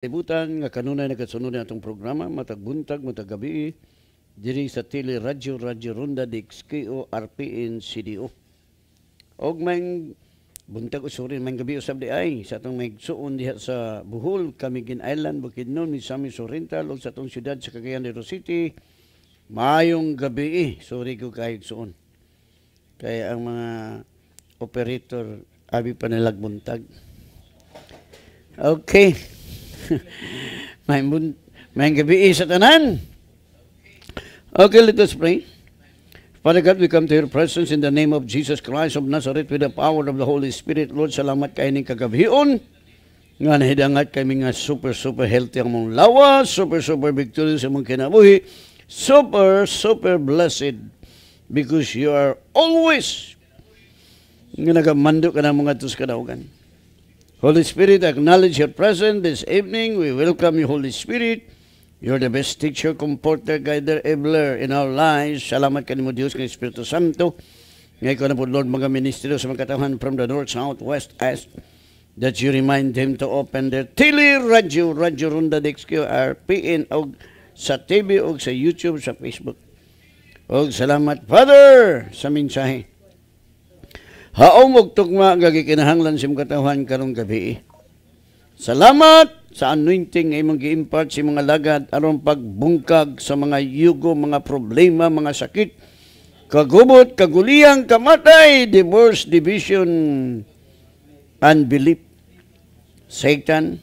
Ibutan nga kanunay na katsunod atong programa matagbuntag matagabi diri sa Tele Radyo Radyo Ronda DXKO RPN CDO. Og may buntag usuri may gabi usab di ay sa atong magsuon diha sa Bohol, Camiguin Island, Bukidnon, Misamis Oriental ug sa atong syudad sa Cagayan de City. Mayong gabi eh. Sorry ko kayo suon. Kaya ang mga operator abi pa nalagbuntag. Okay. may, may gabi eh, sa tanan. Okay, let us pray. Father God, we come to your presence in the name of Jesus Christ of Nazareth with the power of the Holy Spirit. Lord, salamat kayo ng kagabhion. Nga nahidangat kami nga super, super healthy ang mong lawa, super, super victorious ang mong kinabuhi, super, super blessed because you are always nga nagamando ka na mga tos kadawagan. Holy Spirit, acknowledge your presence this evening. We welcome you, Holy Spirit. You're the best teacher, comforter, guider, enabler in our lives. Salamat ka ni mo, Diyos, kay Espiritu Santo. Ngayon ko na po, Lord, mga ministro sa mga katahan from the north, south, west, east, that you remind them to open their tili, radio, radyo runda, DXQR, PN, og sa TV, og sa YouTube, sa Facebook. Og salamat, Father, sa mensahe Haong og tugma gagi sim katawhan karong gabi. Salamat sa anointing nga imong gi-impart sa si mga lagad aron pagbungkag sa mga yugo, mga problema, mga sakit, kagubot, kaguliyang, kamatay, divorce, division, unbelief, Satan,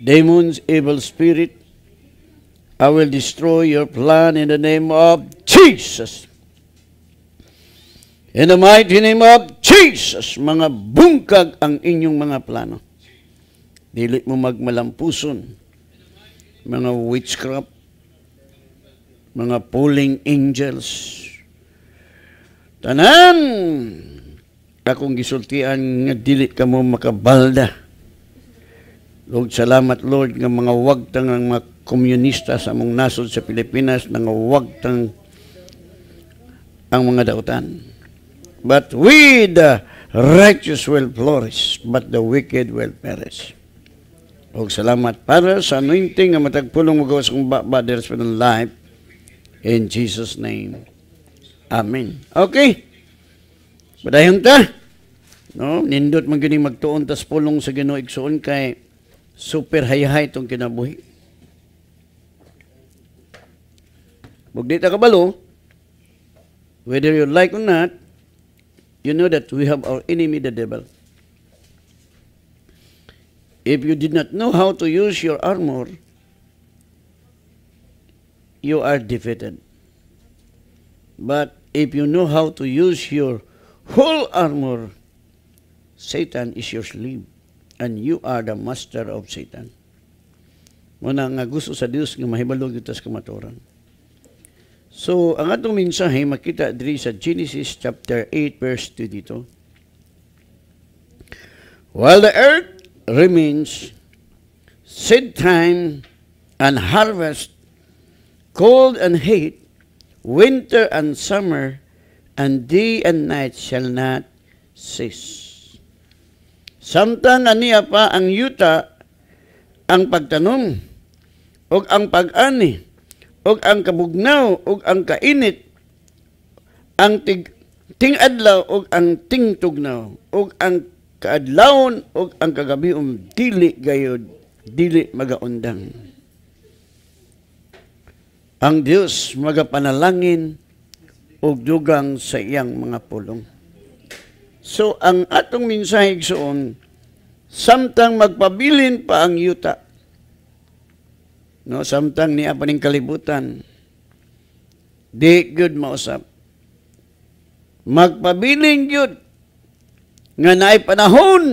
demons, evil spirit, I will destroy your plan in the name of Jesus. In the mighty name of Jesus, mga bungkag ang inyong mga plano. Dili mo magmalampuson. Mga witchcraft, mga pulling angels. Tanan! Akong gisultian nga dili ka mo makabalda. Lord, salamat Lord nga mga wagtang ang mga komunista sa among nasod sa Pilipinas nga wagtang ang mga dautan But we, the righteous, will flourish, but the wicked will perish. O salamat para sa anointing na matagpulong magawa sa kong brothers for life. In Jesus' name. Amen. Okay. Padayon ta. No, nindot man gini magtuon tas pulong sa Ginoo kay super hayhay tong kinabuhi. Bugdi ta kabalo, whether you like or not, You know that we have our enemy, the devil. If you did not know how to use your armor, you are defeated. But if you know how to use your whole armor, Satan is your slave and you are the master of Satan. Muna nga gusto sa Dios nga mahibalo gyud tas kamatuoran. So, ang atong mensahe makita diri sa Genesis chapter 8 verse 2 dito. While the earth remains, seed time and harvest, cold and heat, winter and summer, and day and night shall not cease. Samtang aniya pa ang yuta, ang pagtanom, o ang pag-ani, ug ang kabugnaw ug ang kainit ang tig tingadlaw ug ang tingtugnaw ug ang kaadlawon ug ang um dili gayod dili magaundang ang Dios magapanalangin ug dugang sa iyang mga pulong so ang atong mensahe igsoon samtang magpabilin pa ang yuta No, samtang niya pa ning kalibutan. Di gyud mausap. Magpabiling gyud nga naay panahon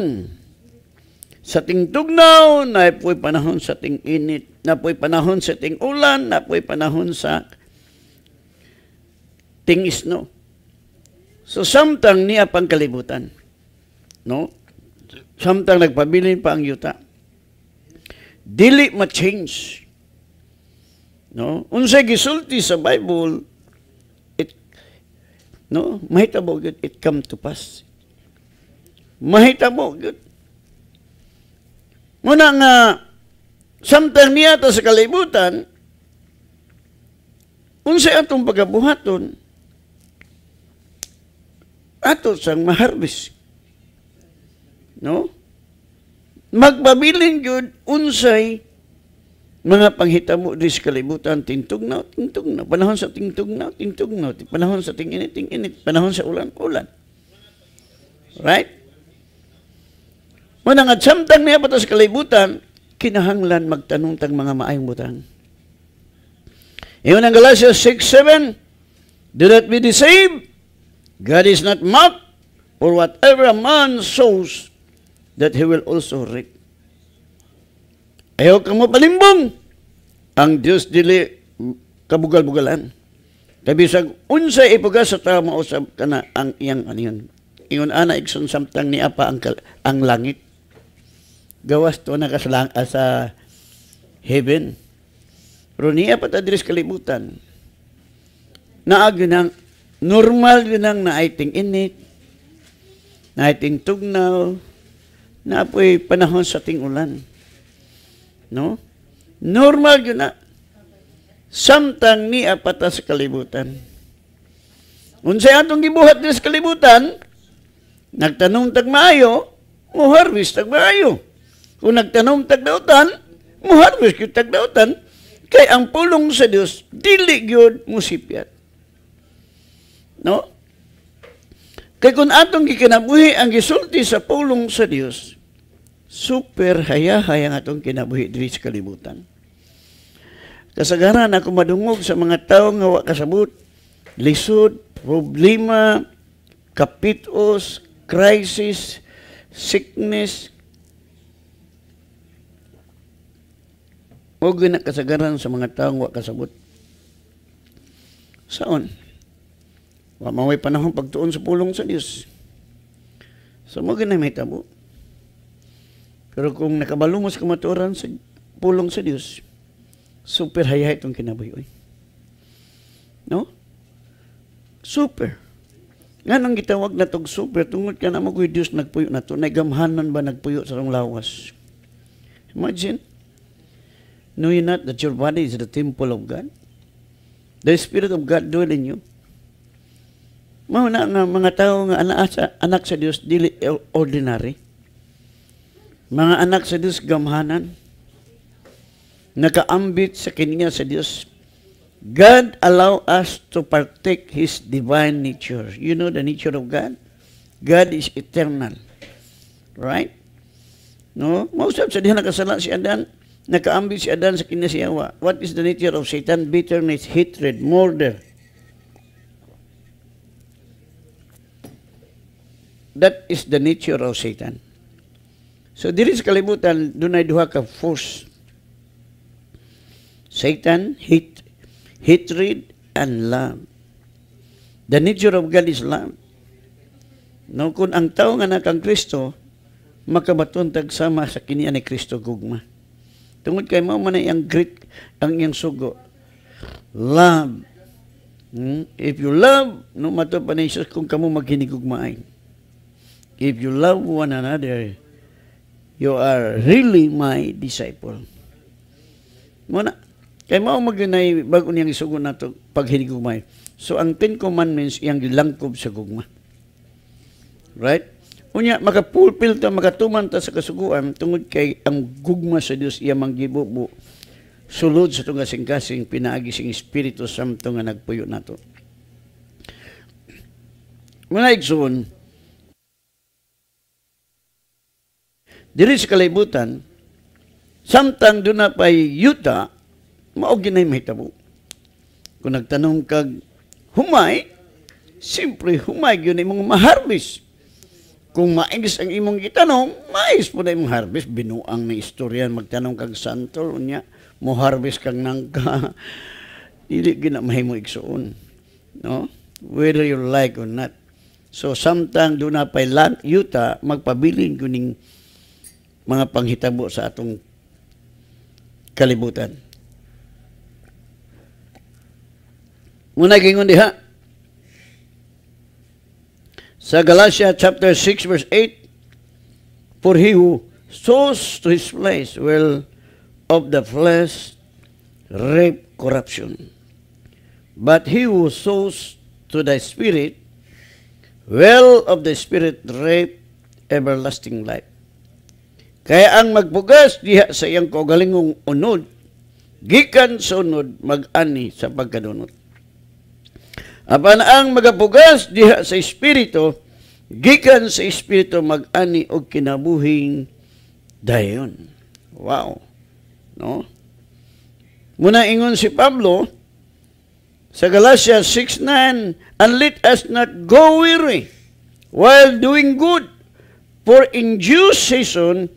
sa ting tugnaw, naay panahon sa ting init, napoy panahon sa ting ulan, napoy panahon sa ting isno. So samtang niya pang kalibutan. No? Samtang nagpabilin pa ang yuta. Dili ma-change No? Unsay gisulti sa Bible, it no, mahitabo gyud it come to pass. Mahitabo gyud. Muna nga samtang niya ta sa kalibutan, unsay atong pagabuhaton ato sang maharbis no magpabilin gyud unsay mga panghitabo diri sa kalibutan tingtugnaw na panahon sa na tingtugnaw na panahon sa tinginit tinginit panahon sa ulan ulan right mo nang samtang niya patas kalibutan kinahanglan magtanong tang mga maayong butang Iyon ang Galatians 6:7 Do not be deceived God is not mocked for whatever a man sows that he will also reap Ayaw ka mo panimbong. Ang Diyos dili kabugal-bugalan. Kabisag, unsa ipuga sa tao mausap ka na ang iyang ano aniyon. Ingon ana igsun samtang ni Apa ang, ang langit. Gawas to na kaslang ah, sa heaven. Pero niya pa tadris kalibutan. Naag ng normal yun ang naiting init, naiting tugnaw, na apoy panahon sa ting ulan. No? Normal yun na. Samtang ni apata sa kalibutan. Unsay atong gibuhat din sa kalibutan, nagtanong tag maayo, mo harvest tag maayo. Kung nagtanong tag dautan, mo harvest gyud tag dautan. Kay ang pulong sa Dios dili gyud musipyat. No? Kay kung atong gikinabuhi ang gisulti sa pulong sa Dios, super hayahay ang atong kinabuhi diri sa kalibutan. Kasagaran ako madungog sa mga tao nga wa kasabot, lisod, problema, kapitos, crisis, sickness, o ginakasagaran sa mga tao nga wa kasabot. Saon? Wa maway panahon pagtuon sa pulong sa Dios. Sa so, mo ginamit mo, pero kung nakabalungos ka maturan sa pulong sa Dios, super hayay itong kinabuhi. No? Super. Nga nang gitawag na tog super, tungod ka na mo kay Dios nagpuyo na to, nagamhanan ba nagpuyo sa rong lawas? Imagine. Know you not that your body is the temple of God? The Spirit of God dwell in you. Mao na nga mga tao nga anaasa anak sa Dios dili ordinary. Mga anak sa Diyos gamhanan, nakaambit sa kanya sa Diyos. God allow us to partake His divine nature. You know the nature of God? God is eternal. Right? No? Mausap sa dihan nakasala si Adan, nakaambit si Adan sa kanya si Awa. What is the nature of Satan? Bitterness, hatred, murder. That is the nature of Satan. So diri sa kalibutan dunay duha ka force. Satan, hate, hatred and love. The nature of God is love. No, kung ang tao nga nakang Kristo, makabaton tagsama sa kiniya ni Kristo gugma. Tungod kay mao man ang great ang iyang sugo. Love. Hmm? If you love, no mato pa ni Jesus kung kamo maghinigugmaay. If you love one another, you are really my disciple. Muna, kay mao magunay bago niyang isugon nato paghinigugmay. So ang Ten Commandments iyang gilangkob sa gugma. Right? Unya makapulpil ta makatuman ta sa kasuguan tungod kay ang gugma sa Dios iya manggibubo sulod sa tunga kasing pinaagi sing espiritu samtong nga nagpuyo nato. Muna igsoon, diri sa kalibutan, samtang doon na pa'y yuta, maog yun ay mahitabo. Kung nagtanong kag humay, simpre humay yun ay mong maharvest. Kung maigis ang imong itanong, mais po na imong harvest. Binuang na istorya, magtanong kag santol, unya, mo harvest kag nangka. Dili gina mahimo igsuon. No? Whether you like or not. So, samtang doon na pa'y yuta, magpabiling kuning mga panghitabo sa atong kalibutan. Muna gingon diha. Sa Galatia chapter 6 verse 8, For he who sows to his flesh will of the flesh reap corruption. But he who sows to the Spirit will of the Spirit reap everlasting life. Kaya ang magbugas diha sa iyang kaugalingong unod, gikan sunod mag-ani sa pagkadunot. Apan ang magabugas diha sa espiritu, gikan sa espiritu mag-ani og kinabuhing dayon. Wow. No? Muna ingon si Pablo sa Galatia 6:9, and let us not go weary while doing good, for in due season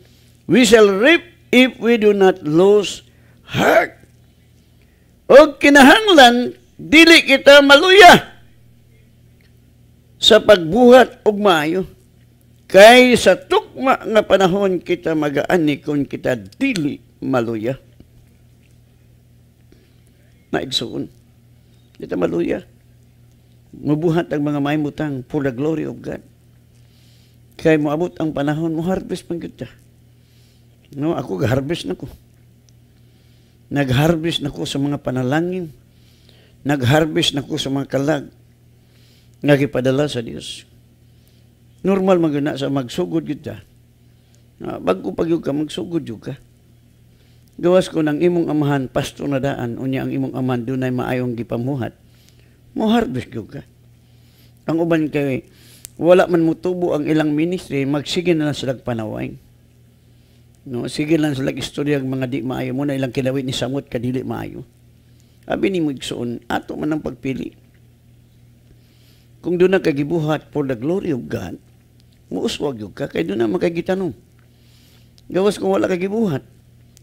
We shall reap if we do not lose heart. O kinahanglan, dili kita maluya sa pagbuhat og maayo. Kay sa tukma nga panahon kita magaani kung kita dili maluya. Maigsoon. Kita maluya. Mabuhat ang mga maimutang for the glory of God. Kay moabot ang panahon, mo harvest pang kita. No, ako garbage na ko. Nag-harvest na ko sa mga panalangin. Nag-harvest na ko sa mga kalag. Nagipadala sa Dios. Normal maguna sa magsugod yun ta. Ah, bago pag ka, magsugod yun ka. Gawas ko ng imong amahan, pasto na daan, unya ang imong amahan, dunay maayong gipamuhat. Mo harvest yun ka. Ang uban kay, wala man mo tubo ang ilang ministry, magsige na lang sila panaway No, sige lang sa sila istorya ang mga di maayo mo na ilang kilawit ni Samot kadili maayo. Abi ni Mugsoon, ato man ang pagpili. Kung doon na kagibuhat for the glory of God, muuswag yung ka, kay doon na makagitanong. Gawas kung wala kagibuhat,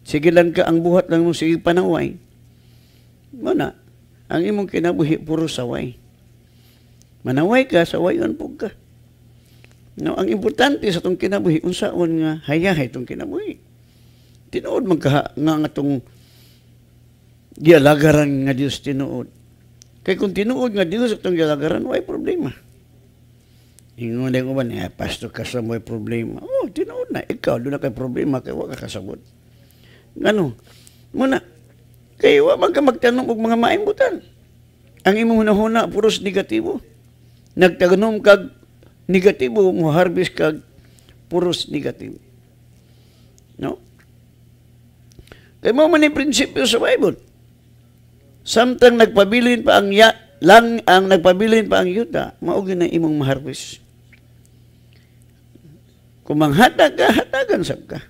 sige lang ka ang buhat lang mo, sige panaway. Muna, ang imong kinabuhi, puro saway. Manaway ka, sawayon po ka. No, ang importante sa tong kinabuhi, unsaon nga hayahay itong kinabuhi. Tinuod magka nga nga tong gialagaran nga Dios tinuod. Kay kung tinuod nga Dios tong gialagaran, way problema. Ingon lang ba niya, eh, pastor ka sa may problema. Oh, tinuod na. Ikaw, doon na kay problema, kay wala ka kasabot. Ano? Muna, kay wa man magtanong og mga maimbutan. Ang imong hunahuna, puros negatibo. Nagtanom kag negatibo mo harvest kag puros negatibo. No? Kay mo man prinsipyo sa Bible. Samtang nagpabilin pa ang ya, lang ang nagpabilin pa ang yuta, mao na imong maharvest. Kung manghatag ka, hatagan sab ka.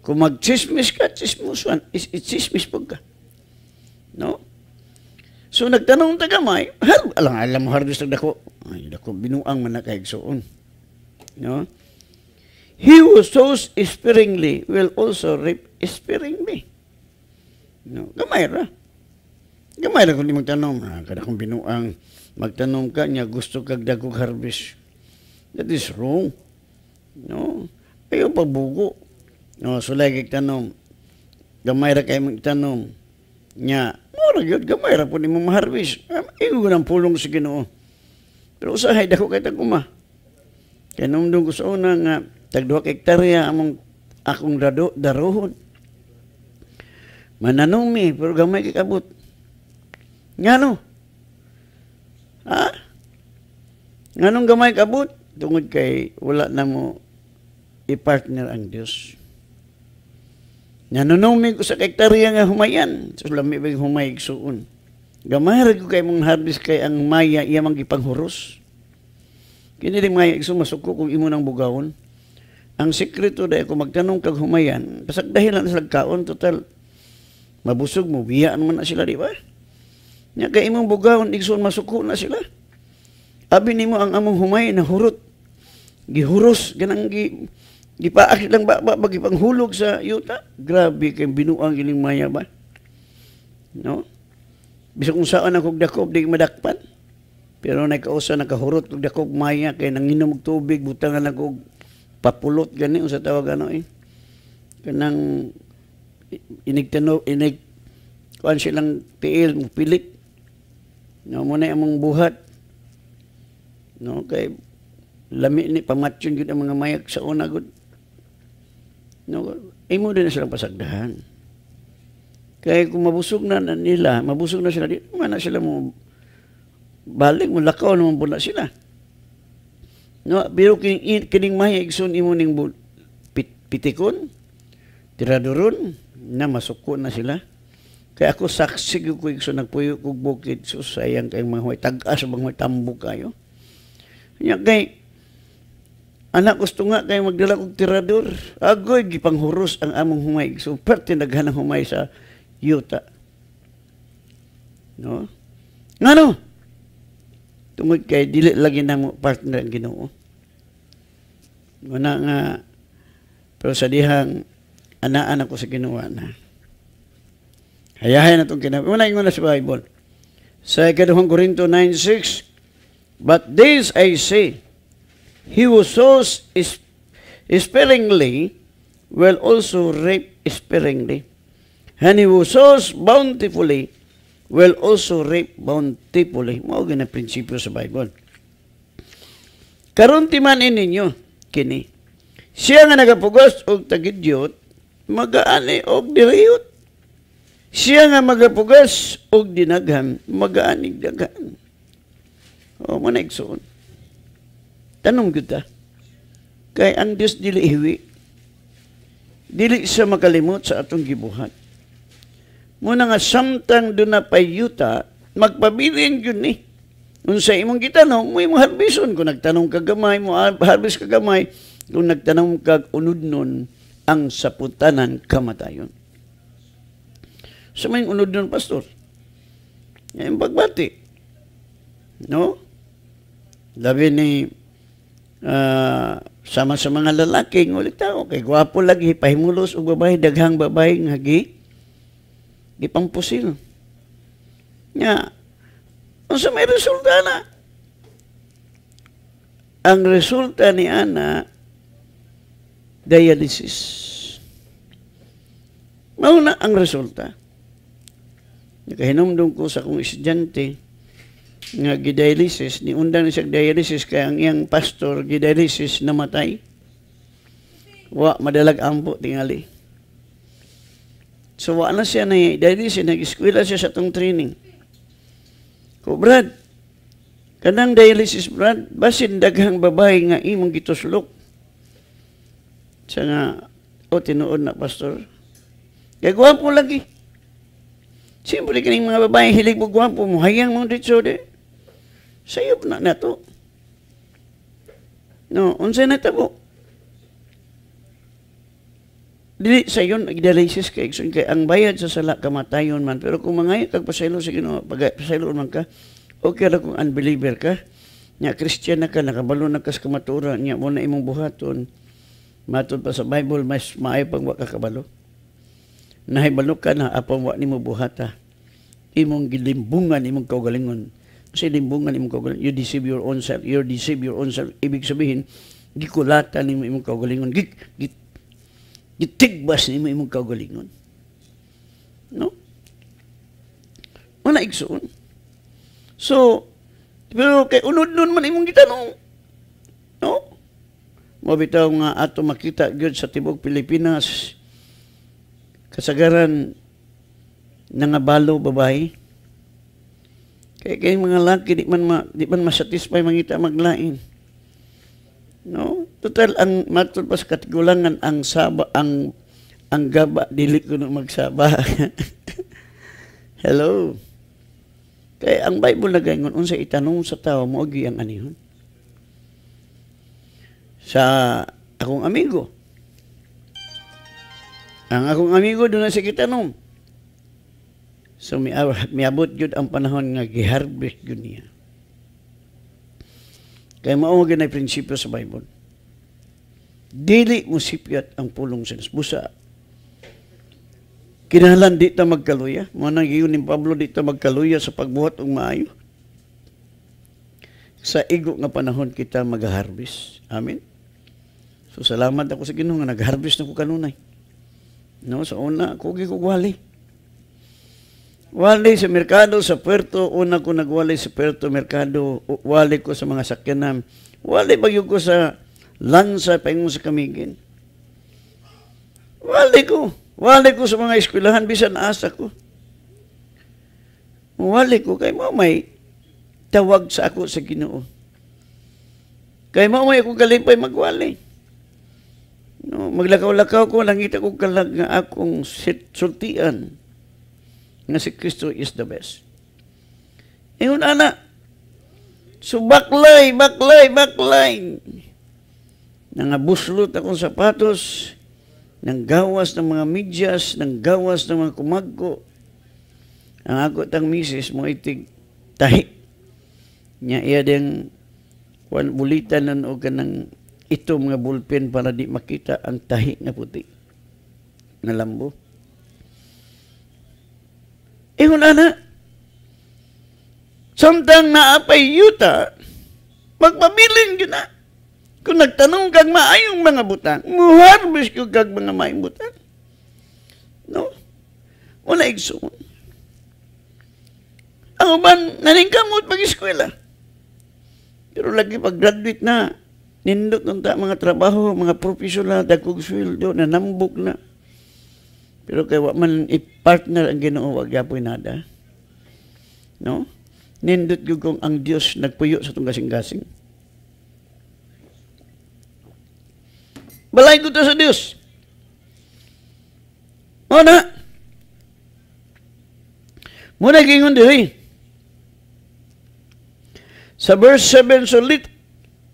Kung magchismis ka, chismusan, is, is chismis pag ka. No? So nagtanong tagamay, hal, alang alam harvest na dako. Ay, dako, binuang man na No? He who sows sparingly will also reap sparingly. No? Gamay ra. Gamay ra kung di magtanong. Ah, kada kung binuang, magtanong ka niya, gusto kag dagog harvest. That is wrong. No? Ayaw pagbugo. No, so lagi tanong, gamay ra kayo magtanong, niya, na ano, gyud gamay ra pud imong maharvest. Ah, Ingo ng pulong si Ginoo. Pero usahay dako kay taguma. Kay numdong ko sa una nga tagduha 2 hektarya among akong dado, daruhon. Mananumi pero gamay kay kabut. Ngano? Ha? Nganong gamay kabut? Tungod kay wala na mo i-partner ang Dios. Nanunumi ko sa kaktarya nga humayan. So, lami ba humayig suon. Gamayra ko kay mong harvest kay ang maya iyamang gipanghuros. Kini di maya iso kung imo nang bugawon. Ang sekreto dahil ko magtanong kag humayan, pasag dahilan sa lagkaon, total, mabusog mo, biyaan mo na sila, di ba? Nya kay imong bugawon, igsoon masuko na sila. Abi nimo ang among humay na hurot. Gihuros, ganang gi, Di pa akit lang ba, ba magipanghulog sa yuta? Grabe kay binuang ining mayaman. No? Bisa kung saan ang kugdakob, di madakpan. Pero nakausa, nakahurot, kugdakob maya, kay nanginom og tubig, na ako papulot, gani, sa tawag ano eh. Kanang inigtano, inig, kuhan silang tiil, pilit. No, muna among buhat. No, kay lami ni pamatyon gyud ang mga mayak sa una gud No, ay eh, mo din na silang pasagdahan. Kaya kung mabusog na, na nila, mabusog na sila, di man na sila mo balik mo lakaw naman po na sila. No, pero kining, kining mahi igsoon imo ning pit, pitikon, tiraduron, na masukon na sila. Kaya ako saksi ko ko igsoon nagpuyo kog bukid susayang kay mga huwag tagas mga huwag kayo. Nya kay Anak, gusto nga kayo magdala kong tirador. Agoy, gipanghuros ang among humay. So, perte naghanang humay sa yuta. No? Nga no? Tungod kay, dili lagi ng partner ang ginoo. Wala nga, pero sa dihang, anaan ako sa ginawa na. Hayahay na itong kinabi. Una yung sa Bible. Sa ikaduhang Korinto 9.6, But this I say, He who sows sparingly will also reap sparingly. And he who sows bountifully will also reap bountifully. Mao na prinsipyo sa Bible. Karon timanin ninyo kini. Siya nga nagapugos og tagidyot magaani og diriyot. Siya nga magapugas og dinaghan, magaani daghan. O, managsoon. Tanom kita. Kay ang Diyos dili iwi, Dili siya makalimot sa atong gibuhat. Muna nga samtang do na payuta, magpabilin yun ni. Eh. Unsa imong gitanong, mo imong harbison. Kung nagtanong ka gamay, mo harbis ka gamay. Kung nagtanong ka unod nun, ang saputanan kamatayon. Sa may unod nun, pastor. Ngayon pagbati. No? Labi ni uh, ah, sama sa mga lalaki ngulit tao kay gwapo lagi pahimulos og babay daghang babae nga di gipangpusil nya unsa may resulta na ang resulta ni ana dialysis mao na ang resulta dong ko sa akong estudyante nga gidialysis, niundang siya dialysis kay ang iyang pastor gidialysis namatay. Wa madalag ampo tingali. So wa na siya na dialysis, nag-eskwela siya sa tong training. Ko Brad, kanang dialysis Brad, basin daghang babae nga imong gituslok. Siya nga, o oh, tinuod na pastor. po lagi. Siyempre, kaning mga babae, hilig mo gwapo mo, hayang mo dito, de sayop na nato. No, unsa na tabo? Dili sayon yon nagdialysis kay igsoon kay ang bayad sa sala kamatayon man pero kung mangayo kag pasaylo sa Ginoo pag pasaylo man ka okay ra kung unbeliever ka nya Christian na ka nakabalo na kas kamatura nya mo na imong buhaton matud pa sa Bible mas maayo pang wa ka kabalo nahibalo ka na apang wa nimo buhata imong gilimbungan imong kaugalingon silimbungan imong kaugalingon. You deceive your own self. You deceive your own self. Ibig sabihin, di ko gikulatan nimo imong kaugalingon. Git, gik, gitigbas mo imong kaugalingon. No? Wala igsoon. So, pero kay unod nun man imong gitanong. No? Mabitaw nga ato makita gyud sa tibok Pilipinas kasagaran nangabalo babae kaya kayong mga laki, di man, ma, di man masatisfy mangita maglain. No? Total, ang matod pa sa katigulangan, ang saba, ang, ang gaba, dili ko na magsaba. Hello? Kaya ang Bible na ganyan, unsa itanong sa tao, mo ang anihon. Sa akong amigo. Ang akong amigo doon na sa kitanong. So ah, miabot jud ang panahon nga giharvest gyud niya. Kay mao gyud nay prinsipyo sa Bible. Dili mo sipyat ang pulong sa busa. Kinahanglan di ta magkaluya. Mo nang iyon ni Pablo di ta magkaluya sa pagbuhat og maayo. Sa igo nga panahon kita mag-harvest. Amen. So salamat ako sa Ginoo nga nag-harvest na ko kanunay. No, sa una ko gigugwali. Wali sa merkado, sa puerto, una ko nagwali sa puerto, merkado, wali ko sa mga sakyanan. Wali bagyo ko sa lansa, paingon sa kamigin. Wali ko. Wali ko sa mga eskwelahan, bisan asa ko. Wali ko, kay mo tawag sa ako sa ginoo. Kay mo may akong kalipay magwali. No, maglakaw-lakaw ko, langita ko kalag nga akong sultian nga si Kristo is the best. Ingon ana. So baklay, baklay, baklay. abuslot akong sapatos, nang gawas ng mga medyas, nang gawas ng mga kumagko. Ang ako tang misis mo itig tahi. Nya iya ding kwan bulitan nun o kanang ito mga bulpen para di makita ang tahi nga puti. Nalambo. lambo. Eh, wala na. Samtang naapay yuta, magpabilin yun na. Kung nagtanong kag maayong mga butang, muharbis ko kag mga maayong butang. No? Wala igsoon. Ang uban, naningkamot pag-eskwela. Pero lagi pag-graduate na, nindot ng mga trabaho, mga professional, dagkog sweldo, na nanambok na. Pero kay wa man i-partner ang Ginoo wa gyapoy nada. No? Nindot gugong ang Dios nagpuyo sa tong gasing-gasing. Balay ko to sa Dios. O na. Muna gingon diri. Sa verse 7, so let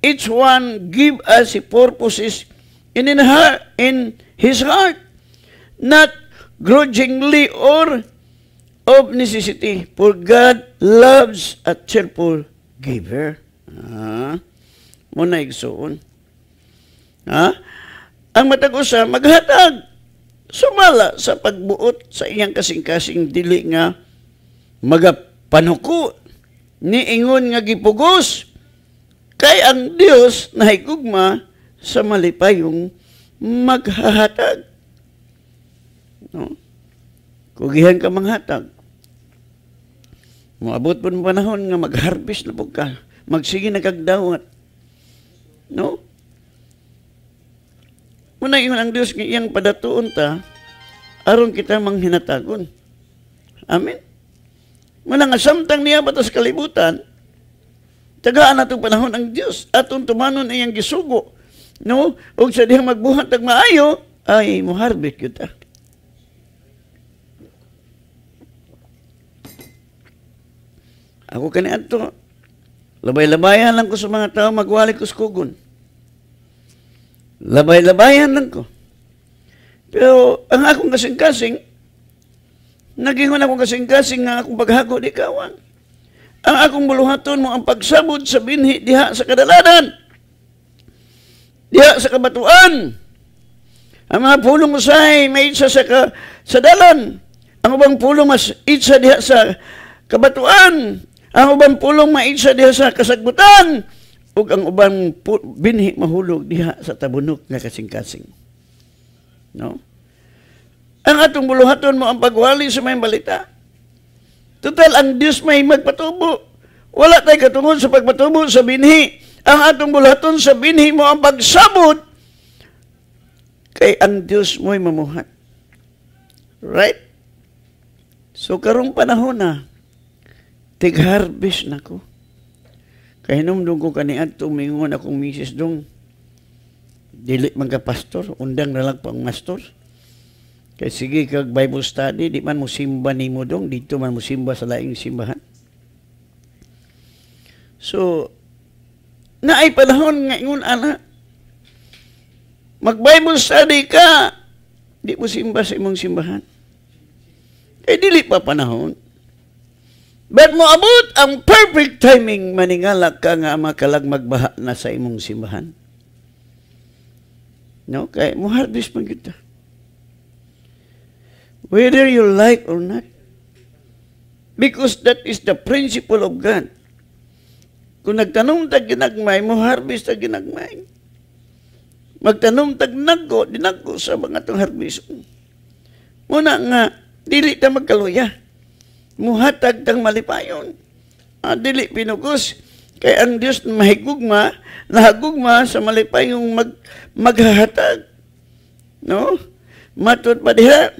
each one give us his purposes in, in, her, in his heart not grudgingly or of necessity, for God loves a cheerful giver. Ah, muna igsoon. Ha? Ah, ang matag usa maghatag sumala sa pagbuot sa iyang kasing-kasing dili nga magapanuko ni ingon nga gipugos kay ang Dios nahigugma sa malipayong maghahatag. No? Kugihan ka manghatag. Moabot po ng panahon nga mag-harvest na po ka. Magsige na kagdawat. No? Muna yun ang Diyos iyang padatuon ta, aron kita manghinatagon. Amen? Muna nga samtang niya batas kalibutan, tagaan natong panahon ang Diyos atong tumanon iyang gisugo. No? Ug sa dihang magbuhat tag maayo, ay moharbit kita. Ako kani kaniadto, labay-labayan lang ko sa mga tao, magwali ko skugon. Labay-labayan lang ko. Pero ang akong kasing-kasing, nagingon akong kasing-kasing nga akong paghago di kawang. Ang akong buluhaton mo ang pagsabod sa binhi diha sa kadaladan. Diha sa kabatuan. Ang mga pulong usay may isa sa, ka, sa dalan. Ang ubang pulong mas isa diha sa kabatuan. Ang ubang pulong maitsa diha sa kasagbutan ug ang ubang binhi mahulog diha sa tabunok nga kasing-kasing. No? Ang atong buluhaton mo ang pagwali sa may balita. Total, ang Dios may magpatubo. Wala tay katungod sa pagpatubo sa binhi. Ang atong buluhaton sa binhi mo ang pagsabot kay ang Dios mo'y mamuhat. Right? So karong panahon na, Tig-harvest na ko. Kaya numdong ko kaniad, tumingon akong misis dong. Dili man ka pastor, undang na lang pang pastor. Kaya sige kag Bible study, di man mo simba ni mo dong, dito man mo sa laing simbahan. So, na ay nga ngayon, ana, mag-Bible study ka, di mo sa imong simbahan. Eh, dili pa panahon. But moabot ang perfect timing maningala ka nga makalag magbaha na sa imong simbahan. No, kay mo harvest man kita. Whether you like or not. Because that is the principle of God. Kung nagtanong tag ginagmay, mo harvest tag ginagmay. Magtanong tag nagko, dinagko sa mga itong harvest. Muna nga, dili ta magkaluya muhatag tang malipayon. Ah, dili pinugos. Kay ang Dios mahigugma, nahagugma sa malipayong mag, maghahatag. No? Matod pa diha.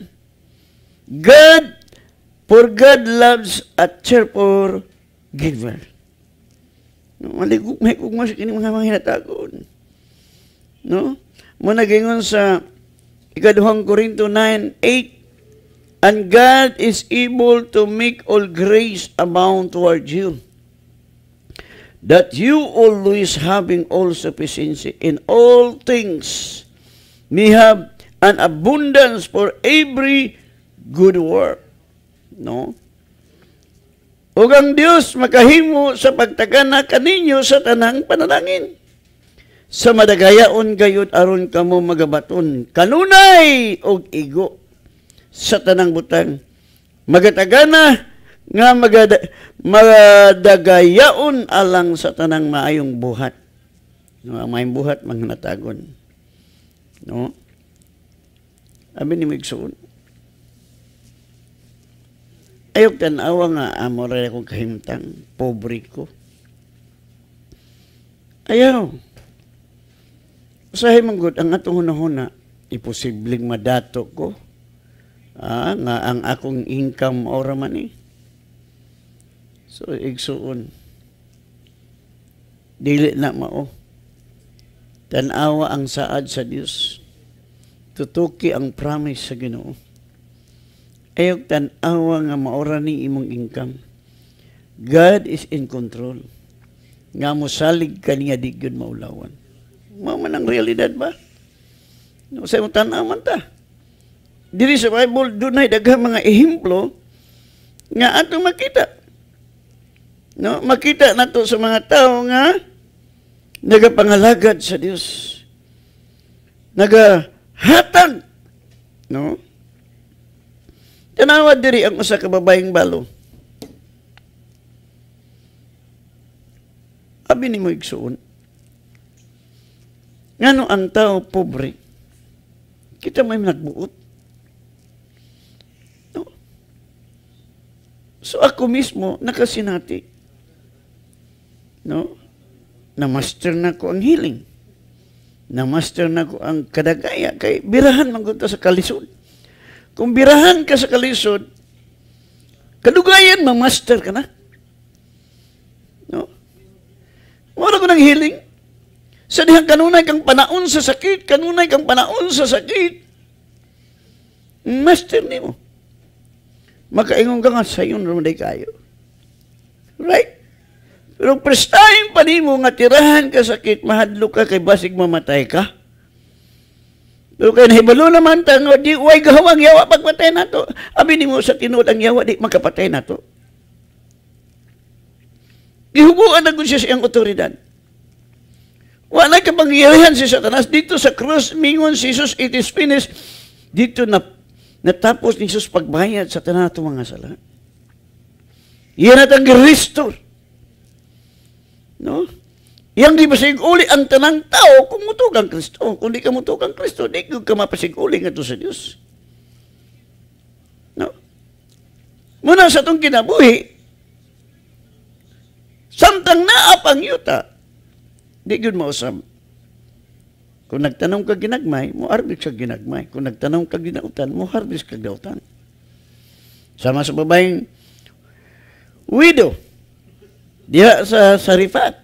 God, for God loves a cheerful giver. No, maligug, mahigugma sa kini mga manginatagon. No? Muna gingon sa ikaduhang Korinto 9, 8, And God is able to make all grace abound toward you, that you always having all sufficiency in all things may have an abundance for every good work. No? Ug Dios makahimo sa pagtagana kaninyo sa tanang panalangin. Sa madagayaon gayud aron kamo magabaton kanunay og igo sa tanang butang. Magatagana nga magada, magadagayaon alang sa tanang maayong buhat. No, ang maayong buhat, mangnatagon. No? Abi ni Migsoon. Ayok tanawa nga, amo rin akong kahimtang, pobre ko. Ayaw. Sa manggod, ang atong hunahuna, iposibleng madato ko ah, nga ang akong income ora man eh. So, igsuon. Dili na mao. Tanawa ang saad sa Dios. Tutuki ang promise sa Ginoo. Ayog tanawa nga maora ni imong income. God is in control. Nga musalig ka niya di gyud maulawan. Mao man ang realidad ba? No, sa mo man ta diri sa Bible dunay daghang mga ehemplo nga ato makita. No, makita nato sa mga tao nga nagapangalagad sa Dios. Nagahatag no? Tanawa diri ang usa ka babaeng balo. Abi ni mo igsuon. Ngano ang tao pobre? Kita may nagbuot. So ako mismo nakasinati. No? Na-master na ko ang healing. Na-master na ko ang kadagaya. Kay birahan man ko sa kalisod. Kung birahan ka sa kalisod, kadugayan, ma-master ka na. No? Mura ko ng healing. Sa dihang kanunay kang panaon sa sakit, kanunay kang panaon sa sakit, master ni mo. Makaingon ka nga sa iyon, rumaday kayo. Right? Pero prestahin pa din mo nga tirahan ka sakit, mahadlo ka kay basig mamatay ka. Pero kaya nahibalo naman tango, di uway gawang yawa pagpatay na to. Abi mo sa tinod ang yawa, di makapatay na to. Gihubuan na siya siyang otoridad. Wala ka kapangyarihan si Satanas. Dito sa cross, mingon si Jesus, it is finished. Dito na Natapos ni Jesus pagbayad sa tanan mga sala. Iyan natang restore. No? Yang di masiguli ang tanang tao kung mutugang Kristo. Kung di ka mutugang Kristo, di ka mapasiguli nga sa Diyos. No? Muna sa itong kinabuhi, samtang naap ang yuta, di yun mausam. Kung nagtanong ka ginagmay, mo arbit sa ginagmay. Kung nagtanong ka ginautan, mo harvest ka ginautan. Sama sa babaeng widow. Diha sa sarifat.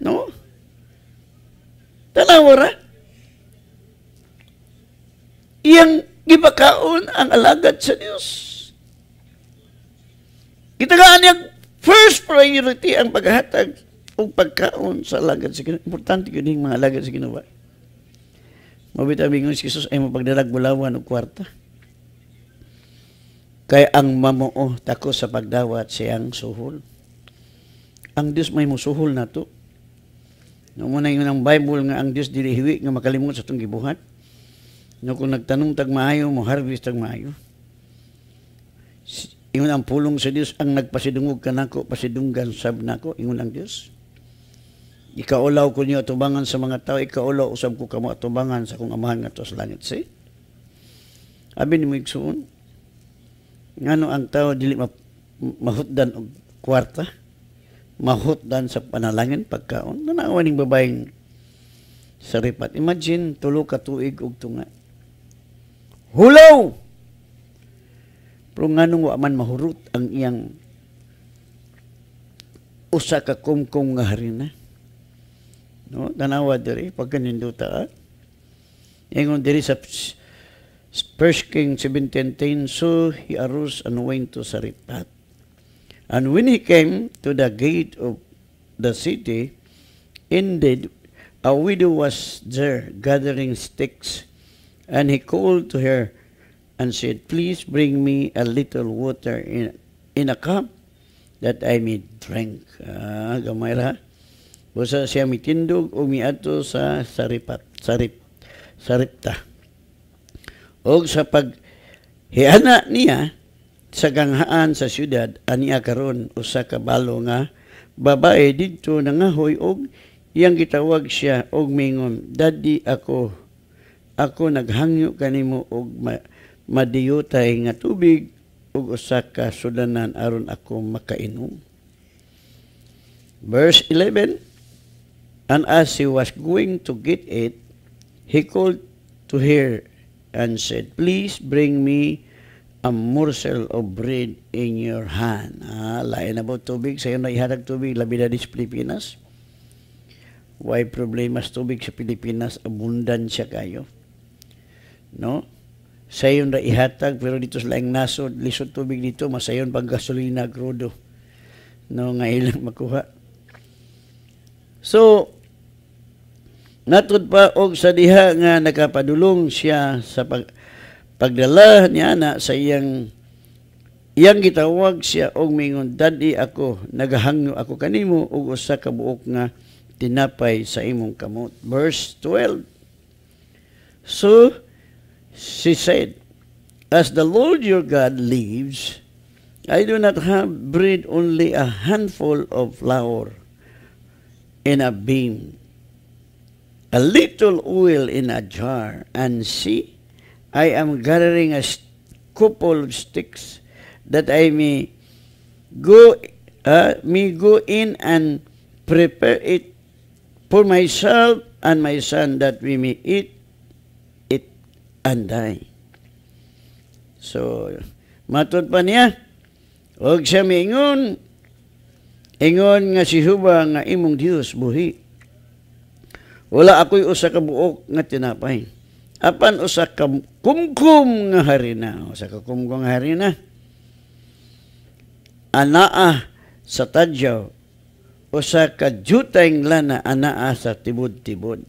No? Tanawa Iyang gibakaon ang alagad sa Dios. Kitagaan niya first priority ang paghatag og pagkaon sa lagad sa Ginoo. Importante yun yung mga alagad sa Ginoo. Mabitabingon si Jesus ay mapagdalag bulawan og kwarta. Kay ang mamuo tako sa pagdawat siyang suhol. Ang Dios may musuhol na to. Nauna yun ang Bible nga ang Dios dilihiwi nga makalimot sa itong gibuhat. No, kung nagtanong tag tagmaayo, mo harvest tag tagmaayo. Iyon ang pulong sa Dios ang nagpasidungog kanako, pasidunggan sab nako, iyon ang Dios. Ikaulaw ko niyo atubangan sa mga tao, ikaulaw usab ko kamo atubangan sa kong amahan nga to sa langit. See? Abi ni mo igsuon. Ngano ang tao dili ma mahutdan og kwarta? Mahutdan sa panalangin pagkaon. Nanawa ning babaeng saripat. Imagine tulo ka tuig og tunga. Hulaw! Pero nganong wa man mahurot ang iyang usa ka kumkong nga harina. No? Tanawa diri, pagkanindota. Ingon diri sa 1 King 17:10, So he arose and went to Sariptat. And when he came to the gate of the city, indeed, a widow was there gathering sticks. And he called to her and said, Please bring me a little water in, in a cup that I may drink. Ah, gamay Busa siya mitindog o miato sa saripat, sarip, saripta. O sa pag hiana niya sa ganghaan sa syudad, aniya karon usa ka balo nga babae didto nangahoy og iyang gitawag siya og mingon, "Daddy ako, ako naghangyo kanimo og ma- madiyotay nga tubig ug usa ka sudanan aron ako makainom." Verse 11 And as he was going to get it, he called to her and said, Please bring me a morsel of bread in your hand. Ah, lain na ba tubig? Sa'yo na ihatag tubig, labi na sa Pilipinas. Why problema sa tubig sa Pilipinas? Abundansya kayo. No? Sayon na ihatag, pero dito sa laing nasod, lisod tubig dito, masayon pag gasolina, krudo. No, ngayon lang makuha. So, Natud pa og sa diha nga nakapadulong siya sa pag pagdala niya na sa iyang iyang gitawag siya og mingon daddy ako nagahangyo ako kanimo og usa ka buok nga tinapay sa imong kamot verse 12 So she said as the Lord your God lives I do not have bread only a handful of flour in a beam a little oil in a jar, and see, I am gathering a couple of sticks that I may go, uh, may go in and prepare it for myself and my son that we may eat it and die. So, matod pa niya, huwag siya maingon, ingon nga si Huba nga imong Dios buhi. Wala ako'y usa ka buok nga tinapay. Apan usa ka kumkum nga harina. Usa ka kumkum nga harina. Anaa sa tadyaw. Usa ka jutayng lana anaa sa tibod-tibod.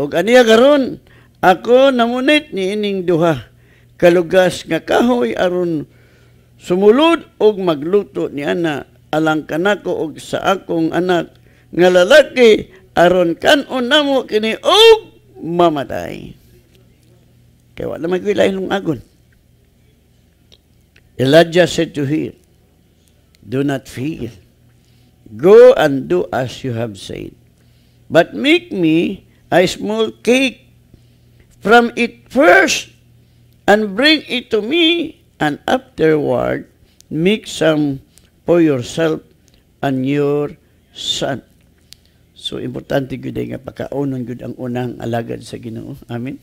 O aniya garon, ako namunit ni ining duha. Kalugas nga kahoy aron sumulod og magluto ni ana alang kanako og sa akong anak nga lalaki aron kan namo kini og mamatay. Kaya wala magwilay ng agon. Elijah said to him, Do not fear. Go and do as you have said. But make me a small cake from it first and bring it to me, and afterward make some for yourself and your son. So, importante gyud nga pakaunon gyud ang unang alagad sa ginoo. Amen?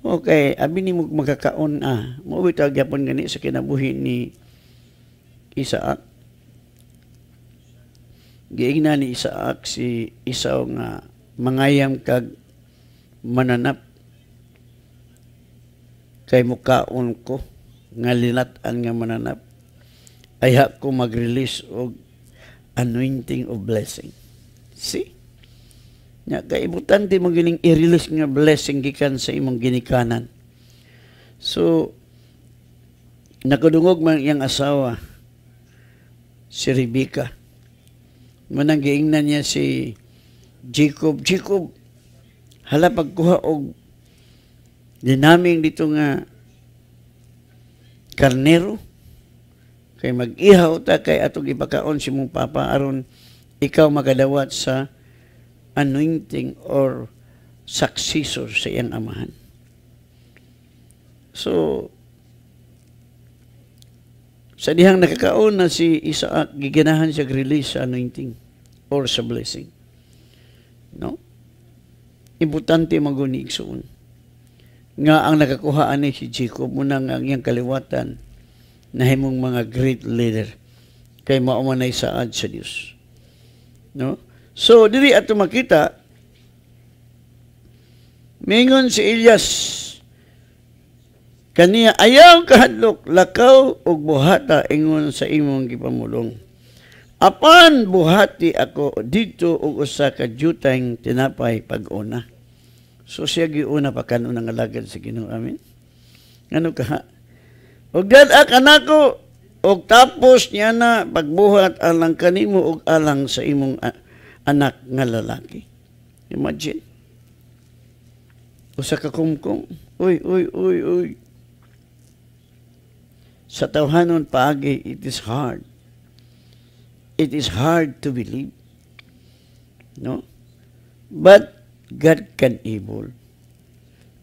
Okay, abi ni mo magkakaon ah. Mauwi tawag yapon gani sa kinabuhi ni Isaak. Giingna ni Isaak si Isaw nga mangayam kag mananap kay mukaon ko nga linat-an nga mananap ay ko mag-release og anointing of blessing. See? Nya kaibutan ti mo i-release nga blessing gikan sa imong ginikanan. So nakadungog man iyang asawa si Rebecca. Manang giingnan niya si Jacob, Jacob, hala pagkuha og dinaming dito nga karnero Kay mag-ihaw ta kay atong ipakaon si mong papa aron ikaw magadawat sa anointing or successor sa iyang amahan. So, sa dihang nakakaon na si Isaac, giginahan siya release sa anointing or sa blessing. No? Importante magunig suon. Nga ang nakakuhaan ni si Jacob, munang ang iyang kaliwatan, na himong mga great leader kay maumanay saad sa Dios no so diri ato makita mingon si Elias kaniya ayaw kahadlok lakaw og buhata ingon sa imong gipamulong apan buhati ako dito og usa ka jutang tinapay pag-una so siya giuna pa kanon nga sa Ginoo amin ano ka o ak ah, anako, o tapos niya na pagbuhat alang kanimo o alang sa imong ah, anak nga lalaki. Imagine. Usa ka kumkong. Uy, uy, uy, uy. Sa tawhanon paagi, it is hard. It is hard to believe. No? But God can able.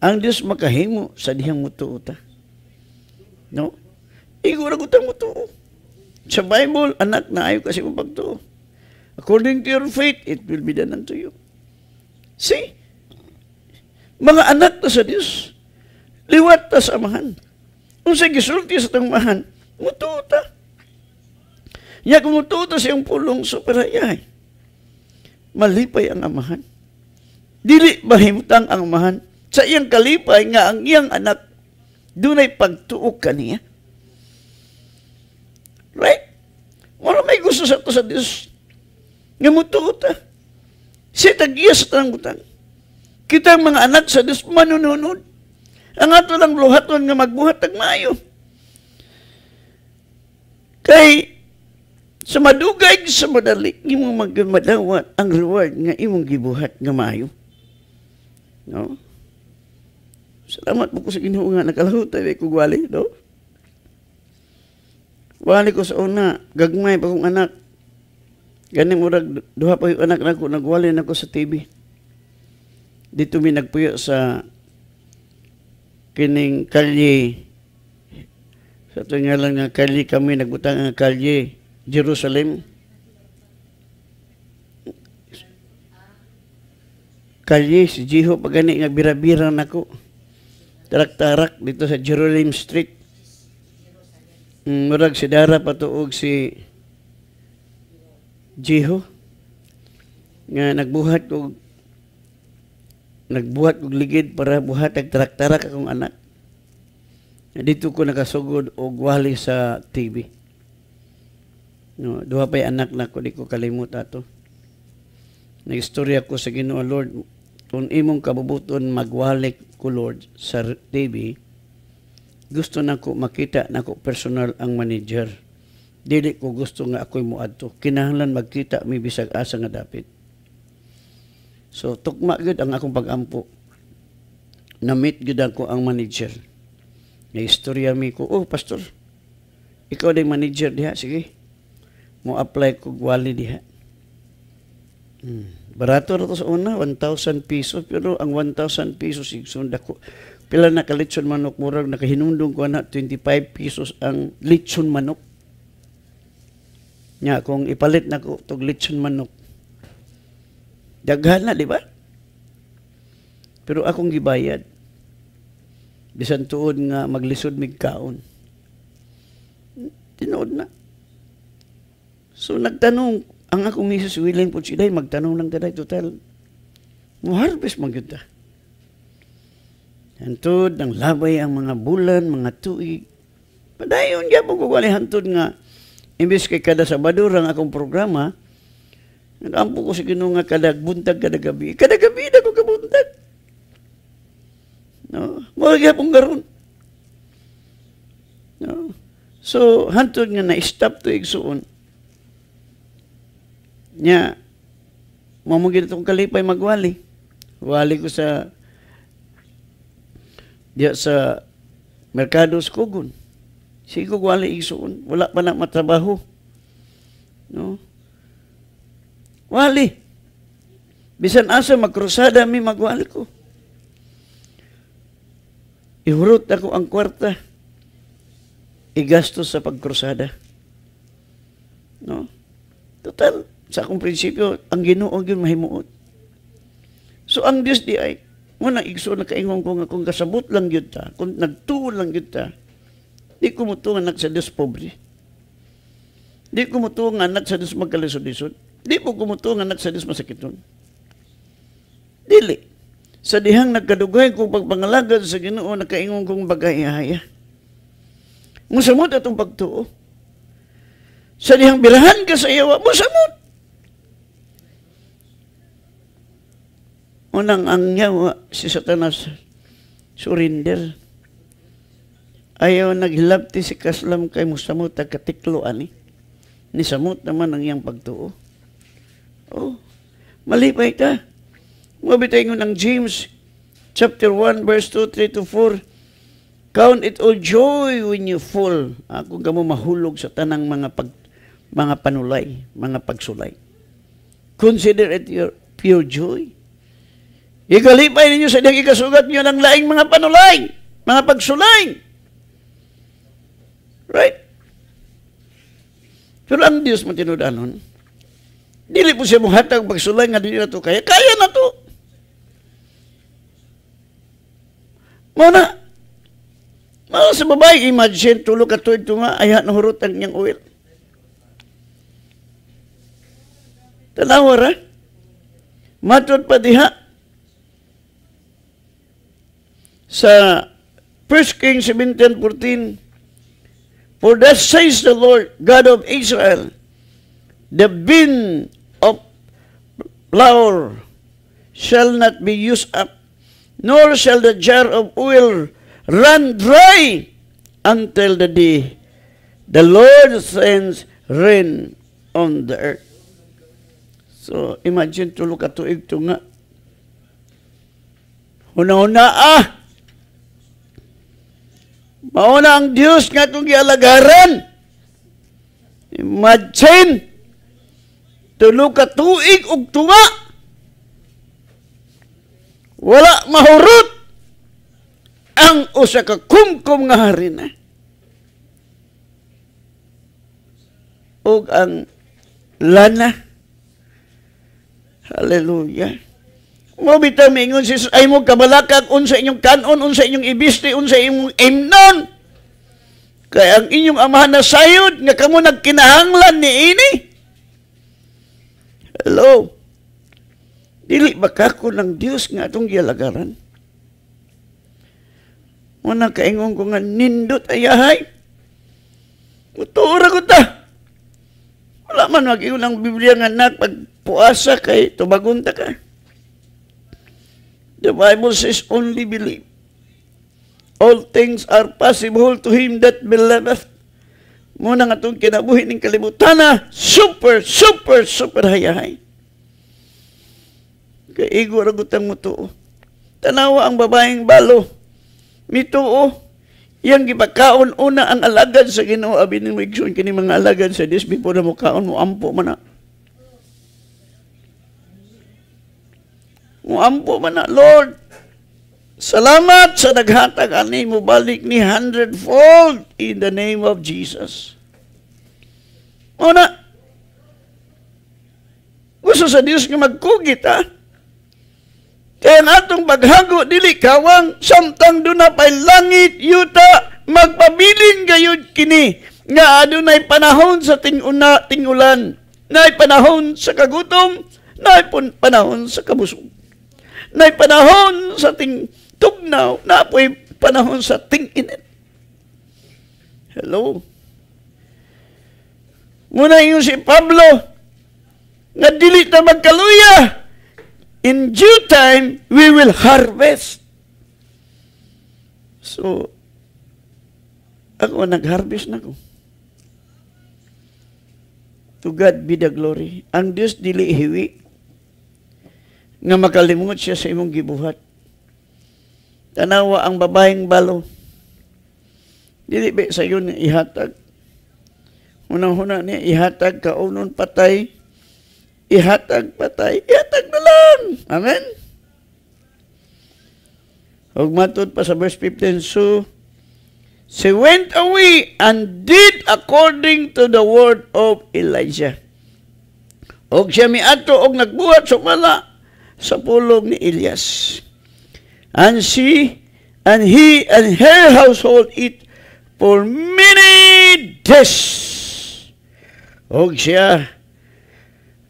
Ang Dios makahimo sa dihang mutuota. No? Igo na mo to. Sa Bible, anak, naayo kasi kung pagtuo. According to your faith, it will be done unto you. See? Mga anak na sa Diyos, liwat ta sa amahan. Kung sa gisulti sa tangmahan, mutuo ta. Ya kung mutuo sa siyang pulong sa parayay, malipay ang amahan. Dili bahimutang ang amahan sa iyang kalipay nga ang iyang anak Dunay pagtuok kaniya. Right? Wala may gusto sa to sa Dios. Nga mutuot ah. Siya tagiya sa tanang Kita ang mga anak sa Dios manununod. Ang ato lang luhaton nga magbuhat ang mayo. Kay sa madugay sa madali, imong magmadawat ang reward nga imong gibuhat nga mayo. No? Salamat po ko sa ginoo nga nakalahot tayo wali, no? Wali ko sa una, gagmay pa kong anak. Ganing murag duha pa yung anak na ko, nagwali na ko sa TV. Dito mi nagpuyo sa kining kalye. Sa ito nga lang nga kalye kami, nagbutang ang kalye, Jerusalem. Kalye, si Jeho, pagani nga birabira na ko tarak-tarak dito sa Jerusalem Street. Mm, murag si Dara patuog si Jeho nga nagbuhat og nagbuhat og ligid para buhat og tarak-tarak akong anak. Dito ko nakasugod og wali sa TV. No, duha pa'y anak na ko, di ko kalimut ato. Nag-istorya ko sa Ginoo Lord, kung imong kabubuton magwalik ko, Lord, Sir TV, gusto na ko makita na ko personal ang manager. Dili ko gusto nga ako'y muadto. Kinahanglan magkita mi bisag asa nga dapit. So, tukma gud ang akong pagampo. Na-meet gyud ako ang manager. Nga istorya mi ko, oh, pastor, ikaw na manager diha, sige. Mo-apply ko gwali diha. Hmm. Barato na to sa una, 1,000 pesos. Pero ang 1,000 pesos, igsoon dako. Pila na ka kalitsyon manok, murag nakahinundong ko na, 25 pesos ang litsyon manok. Nya, kung ipalit na ko itong litsyon manok, daghan na, di ba? Pero akong gibayad. Bisan tuod nga maglisod mig kaon. Tinood na. So nagtanong ang akong Isus willing po siya, magtanong lang tayo, total, mo-harvest man yun Hantod, ang labay ang mga bulan, mga tuig. Padayon niya po kukwali hantod nga. Imbis kay kada Sabado ang akong programa, nagampo ko sa Ginoo nga kada buntag, kada gabi. Kada gabi na ko kabuntag. No? Mga pong garon. No? So, hantod nga na-stop to igsuon. Nya, mamugin itong kalipay magwali. Wali ko sa diya sa merkado sa Kugon. Sigo wali igsuon. Wala pa na matrabaho. No? Wali. Bisan asa magkrusada mi magwali ko. Ihurot ako ang kwarta. Igastos sa pagkrusada. No? Total, sa akong prinsipyo, ang ginoo yun mahimuot. So ang Diyos di ay, muna igso na kaingon ko nga kung kasabot lang yun ta, kung nagtuon lang yun ta, di kumutungan anak sa Diyos pobre. Di kumutungan anak sa Diyos magkalisod-lisod. Di po kumutungan anak sa Diyos masakiton. Dili. Sa dihang nagkadugay kong pagpangalagad sa na kaingon kong bagay-haya. Musamot atong pagtuo. Sa dihang bilahan ka sa iyawa, musamot. Unang angyaw si Satanas, surrender. Ayaw naghilabti si Kaslam kay Musamot katikloan ani. Eh. Ni Samot naman ang iyang pagtuo. Oh, malipay ta. Mabitay ko ng James chapter 1 verse 2, 3 to 4. Count it all joy when you fall. Ako gamo mahulog sa tanang mga pag, mga panulay, mga pagsulay. Consider it your pure joy Igalipay ninyo sa inyong ikasugat niyo ng laing mga panulay, mga pagsulay. Right? Pero ang Diyos mo tinudanon, dili po siya muhatag pagsulay nga dili na to kaya. Kaya na to. Muna, mga sa babae, imagine, tulo ka to ito nga, ayahan na hurutan niyang oil. Tanawar Matod pa diha sa 1 Kings 17:14 For thus says the Lord God of Israel The bin of flour shall not be used up nor shall the jar of oil run dry until the day the Lord sends rain on the earth. So, imagine tulo ka tuig to nga. Una-una ah! Mauna ang Dios nga itong gialagaran. Imagine, tulog ka tuig og tuwa. Wala mahurot ang usa ka kumkum nga harina. Og ang lana. Hallelujah. Mo bitang mingon si ay mo kabalakak unsa inyong kanon, unsa inyong ibisti unsa inyong imnon. kay ang inyong amahan na sayod nga kamo nagkinahanglan ni ini. Hello. Dili ba ko ng Dios nga atong gilagaran? Muna kaingon ko nga nindot ayahay. Mutura ko ta. Wala man mag-iulang Biblia nga nak kay tubagunta ka. The Bible says, only believe. All things are possible to him that believeth. Muna nga itong kinabuhi ng kalibutan na super, super, super hayahay. Kaya igo ragutan mo to. Oh. Tanawa ang babaeng balo. Mituo. Oh. Yang gibakaon una ang alagad sa Ginoo abi ning maigsoon kini mga alagad sa dis before na mo kaon mo ampo man Muampo man na, Lord, salamat sa naghatag ani mo balik ni hundredfold in the name of Jesus. Una, gusto sa Dios nga magkugit, ha? Kaya ang atong paghago, dili kawang, samtang doon na pa'y langit, yuta, magpabilin gayud kini, nga adunay panahon sa tinguna, tingulan, na panahon sa kagutom, na panahon sa kabusog na panahon sa ting tugnaw, na po'y panahon sa ting init. Hello? Muna yung si Pablo, na dili na magkaluya. In due time, we will harvest. So, ako, nag-harvest na ko. To God be the glory. Ang Diyos dili hiwi nga makalimot siya sa imong gibuhat. Tanawa ang babaeng balo. Dili ba sa yun ihatag? Una-una niya, ihatag ka unon patay. Ihatag patay. Ihatag na lang. Amen? Huwag matod pa sa verse 15. So, she went away and did according to the word of Elijah. Og siya miato og nagbuhat sumala sa pulong ni Elias. And she, and he, and her household eat for many days. Og siya,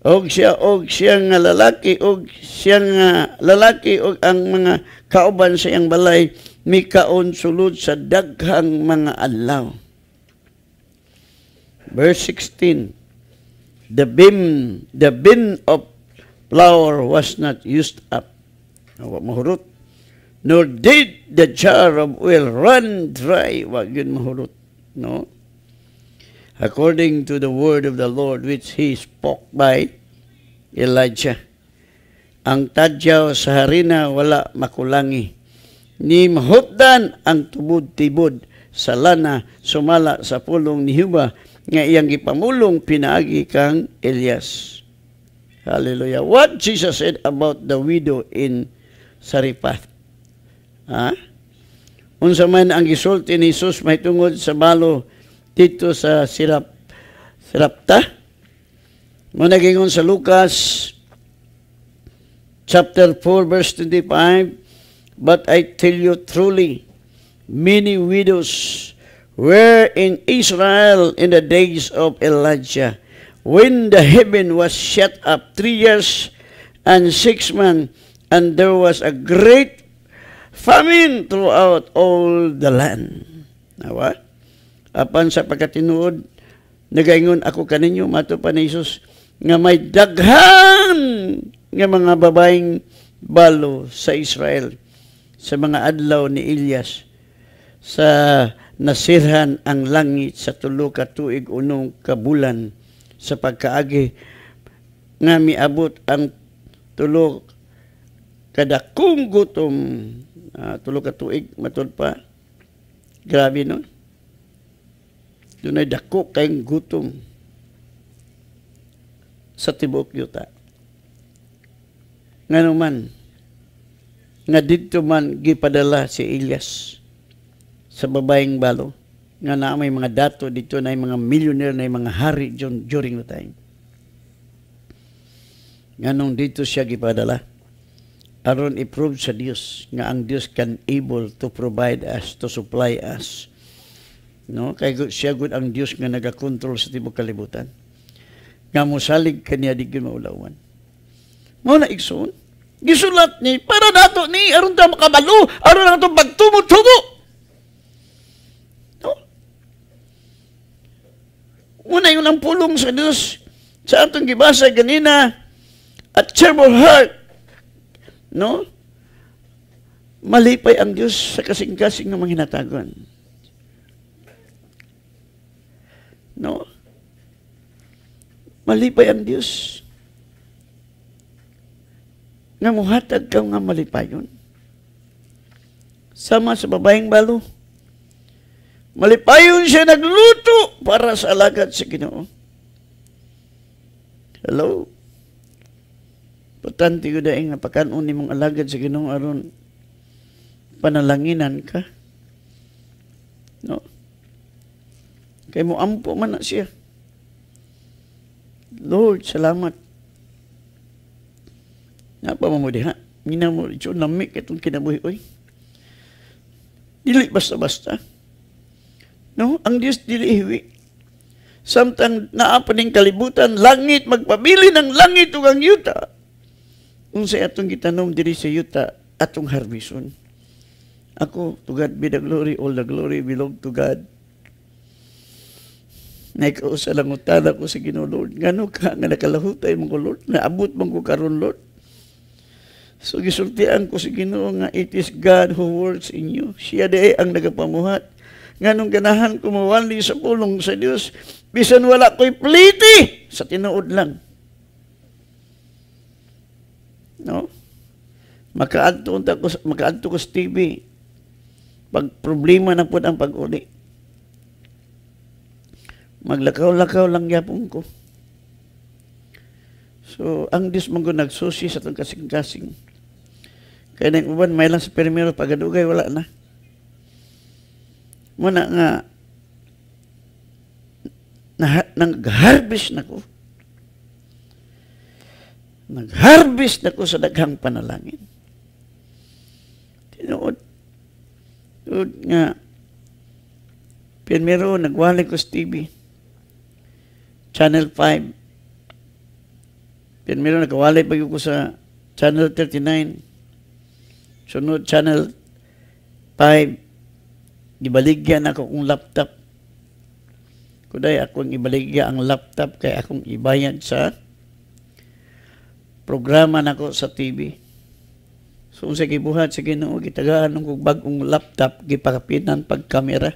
og siya, og siya nga lalaki, og siya nga lalaki, og ang mga kauban sa iyang balay, mikaon sulod sa daghang mga alaw. Verse 16, The beam, the bin of flour was not used up. Huwag mahurot. Nor did the jar of oil run dry. Huwag yun mahurot. No? According to the word of the Lord which he spoke by Elijah. Ang tadyaw sa harina wala makulangi. Ni mahutdan ang tubod-tibod sa lana sumala sa pulong ni Hiba nga iyang gipamulong pinaagi kang Elias. Hallelujah. What Jesus said about the widow in Saripah. Ha? Unsa man ang gisulti ni Jesus may tungod sa balo dito sa sirap sirapta. Mo nagingon sa Lucas chapter 4 verse 25, but I tell you truly many widows were in Israel in the days of Elijah when the heaven was shut up three years and six months, and there was a great famine throughout all the land. Nawa? Apan sa pagkatinuod, nagaingon ako kaninyo, matupan ni Jesus, nga may daghan nga mga babaeng balo sa Israel sa mga adlaw ni Ilyas sa nasirhan ang langit sa tulo ka tuig unong kabulan sa pagkaagi nga miabot ang tulo kadakong gutom uh, ah, tulo ka tuig matod pa grabe no dunay dako kayong gutom sa tibok yuta nganuman nga didto man gipadala si Elias sa babaeng balo nga na may mga dato dito na mga millionaire na mga hari during the time. Nganong dito siya gipadala aron i-prove sa Dios nga ang Dios can able to provide us to supply us. No, kay siya gud ang Dios nga nagakontrol sa tibok kalibutan. Nga mosalig kaniya di gyud maulawan. Mao na igsoon. Gisulat ni para dato ni aron ta makabalo, aron ang tong pagtumod-tugo. na ng pulong sa Dios sa atong gibasa ganina at cheerful heart no malipay ang Dios sa kasing-kasing ng mga hinatagan no malipay ang Dios nga muhatag ka nga malipayon sama sa babaeng balo Malipayon siya nagluto para sa alagad sa Ginoo. Hello? Patante ko daing napakanon ni mong alagad sa Ginoo aron panalanginan ka. No? Kay mo ampo man na siya. Lord, salamat. Napa mo mo diha? Minaw mo, ito, lamik itong kinabuhi, oy. Dili basta-basta. No? Ang Diyos dilihiwi. Samtang naapaning kalibutan, langit, magpabili ng langit ug ang yuta. Kung sa atong gitanom diri sa yuta, atong harbison. Ako, to God be the glory, all the glory belong to God. Naikaw sa langutan ako sa Ginoo Lord. Ngano ka nga nakalahutay mong ko Lord, naabot mong ko karon Lord. So gisultian ko sa Ginoo nga it is God who works in you. Siya day ang nagapamuhat nga nung ganahan kumawali sa pulong sa Dios bisan wala ko'y pliti sa tinuod lang. No? Makaadto ko makaadto ko sa TV. Pag problema na pud ang pag-uli. Maglakaw-lakaw lang yapon ko. So, ang Diyos mong nagsusi sa itong kasing-kasing. Kaya na uban, may lang sa primero, pagadugay, wala na muna nga na, nag-harvest na ko. Nag-harvest na ko sa daghang panalangin. Tinuod. Tinuod nga. Primero, nagwali ko sa TV. Channel 5. Primero, nagwalay pa ko sa Channel 39. Sunod, Channel 5 gibaligyan ako kung laptop. Kuday akong ibaligya ang laptop kay akong ibayad sa programa nako sa TV. So sa gibuhat sa Ginoo gitagaan ng bagong laptop gipakapitan pag kamera.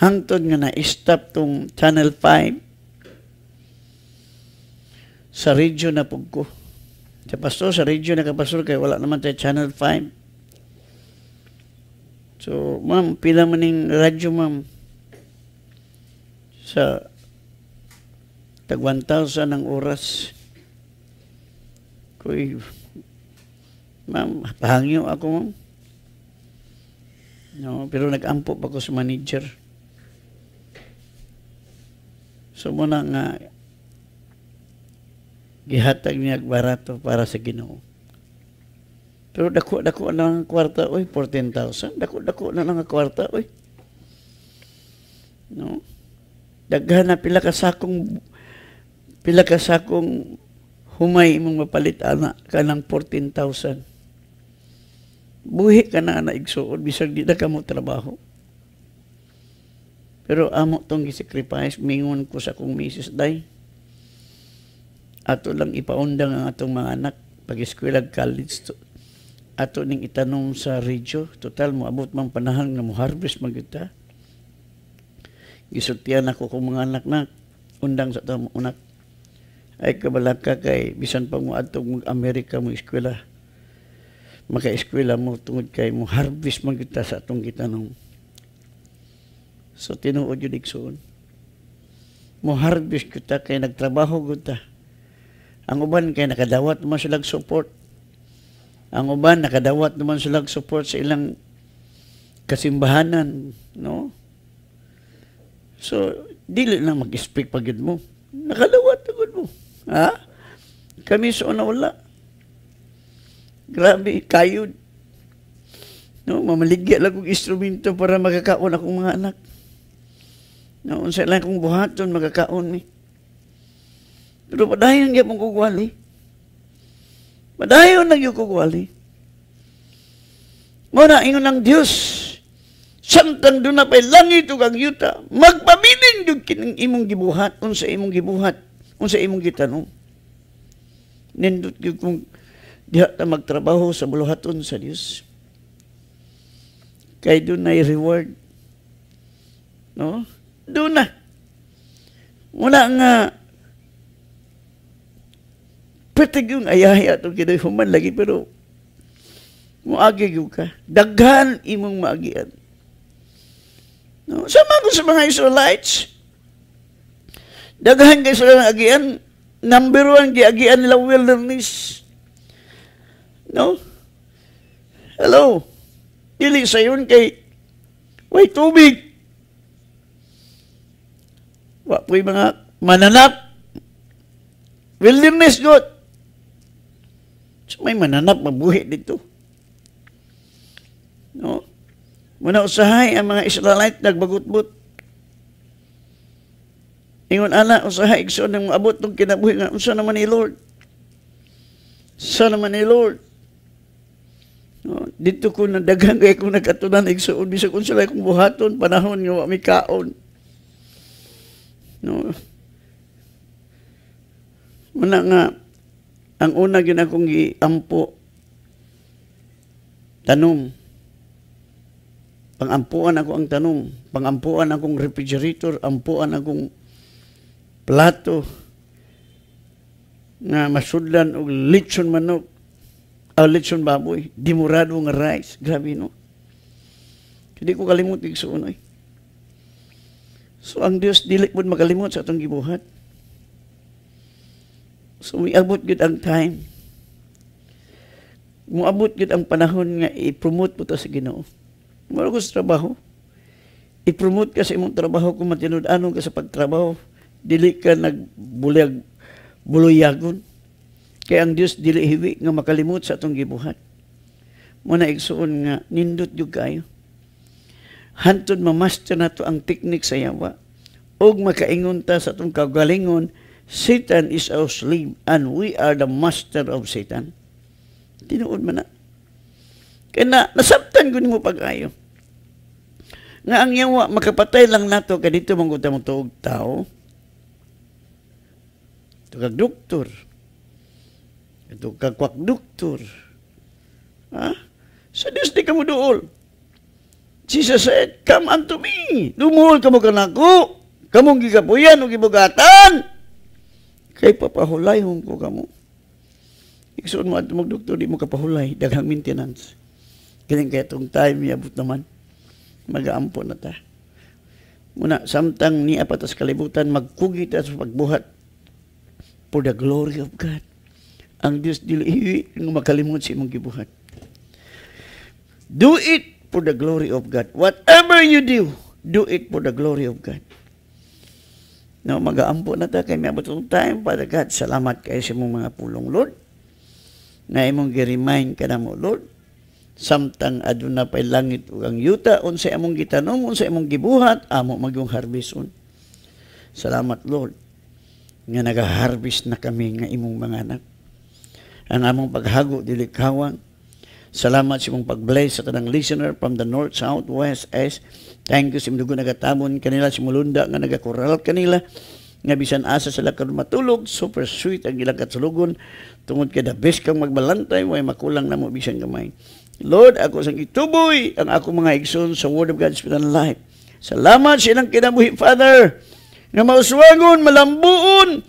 Hangtod nga na stop tong Channel 5 sa radio na pugko. Sa pastor, sa radio na kapastor kay wala naman tayo Channel 5. So, ma'am, pila man ning radyo, ma'am. Sa tag 1,000 ang oras. Kuy, ma'am, pahangyo ako, ma'am. No, pero nag-ampo pa ko sa manager. So, muna nga, gihatag niya barato para sa ginoo. Pero dako-dako na lang ang kwarta, oy, 14,000. Dako-dako na lang kwarta, oy. No? Daghan na pila ka sakong pila ka sakong humay imong mapalit ana kanang 14,000. Buhi ka na ana igsuod bisag di na ka mo trabaho. Pero amo tong gisacrifice mingon ko sa kong misis day. Ato lang ipaundang ang atong mga anak pag-eskwela college to, ato ning itanong sa radio, total mo abot mang panahang na mo harvest magita. Gisultian ako kung mga anak na undang sa tamo unak. Ay kabalaka kay bisan pa mo atong Amerika mo eskwela. Maka eskwela mo tungod kay mo harvest magita sa atong gitanong. So tinuod yun iksoon. Mo harvest kita kay nagtrabaho gud ta. Ang uban kay nakadawat mo silang support ang uban, nakadawat naman sila support sa ilang kasimbahanan, no? So, dili na mag-speak pagid mo. Nakadawat agad mo. Ha? Kami so na wala. Grabe, kayod. No, mamaligya lang kong instrumento para magkakaon akong mga anak. No, unsa lang kong buhaton magkakaon ni. Eh. Pero padayon gyapon ko gwali. Eh. Madayon lang yung kugwali. Muna, ingon ng Diyos, samtang doon na pa'y langit o kang yuta, magpabilin yung kining imong gibuhat, unsa imong gibuhat, unsa imong gitanong. Nindot yung kung diha ta magtrabaho sa buluhaton sa Dios. Kay doon na'y reward. No? Doon na. Wala nga, Petag yung ayaya itong kinahuman lagi, pero muagi yung ka. Daghan imong maagian. No? Sama ko sa mga Israelites. Daghan kayo sila ng agian. Number one, giagian nila wilderness. No? Hello? Dili sa yun kay way tubig. Wa po mga mananap. Wilderness God may mananap mabuhi dito. No? Muna usahay ang mga Israelite nagbagot Ingon ana usahay igsoon ng abot tong kinabuhi nga unsa naman ni Lord? Sa naman ni Lord. No, dito ko nadaghang kay kung nagkatunan igsuon bisag unsa lay kong buhaton panahon nga wa mi kaon. No. Una nga ang una gyud akong giampo tanong. Pangampuan ako ang tanom, pangampuan akong refrigerator, ampuan akong plato na masudlan og lechon manok o ah, lechon baboy, dimurado nga rice. Grabe, no? Hindi ko kalimut igsuon, eh. So, ang Dios dili pud makalimot sa atong gibuhat. So, we miabot good ang time. Muabot yun ang panahon nga i-promote mo ta sa ginoo. Mara ko sa trabaho. I-promote ka sa imong trabaho kung matinud-anon ka sa pagtrabaho. Dili ka nagbulag buluyagon. Kaya ang Dios dili hiwi nga makalimot sa atong gibuhat. Mo na igsuon nga nindot jud kayo. Hantod mamaster to ang teknik sa yawa og makaingon ta sa atong kagalingon Satan is our slave and we are the master of Satan. Tinuod man na. Kaya na, nasabtan ko mo pag-ayo. Nga ang yawa, makapatay lang nato kay dito mong mo tuog tao. Ito kag doktor. Ito kag kwak doktor. Ha? Sa Diyos di ka mo duol. Jesus said, Come unto me. Dumuhol ka mo kanako. Kamong gigapuyan o gibugatan. Kay papahulay hong ko kamo. Iksoon mo at magdoktor, di mo kapahulay, daghang maintenance. Kanyang kaya itong time, yabot naman. Mag-aampo na ta. Muna, samtang ni apatas kalibutan, magkugit at pagbuhat for the glory of God. Ang Diyos dili ng makalimot si mong gibuhat. Do it for the glory of God. Whatever you do, do it for the glory of God. No, magaampo na ta kay miabot ang time. Father God, salamat kay sa mong mga pulong, Lord. Na imong gi-remind ka na mo, Lord. Samtang aduna pa langit ug ang yuta, unsay among gitanong, unsa imong gibuhat, amo magyong un. Salamat, Lord, nga naga-harvest na kami nga imong mga anak. Ang among paghago, dili kawang. Salamat sa imong pag-bless sa tanang listener from the north, south, west, east, Thank you sa imdugo nagatamon kanila, si Mulunda nga nagakural kanila, nga bisan asa sila karon matulog, super sweet ang ilang katulugon, tungod kay the best kang magbalantay, way makulang na mo bisan gamay. Lord, ako sa ituboy ang ako mga igsoon sa Word of God, Spirit Life. Salamat sa ilang kinabuhi, Father, nga mauswagon, malambuon,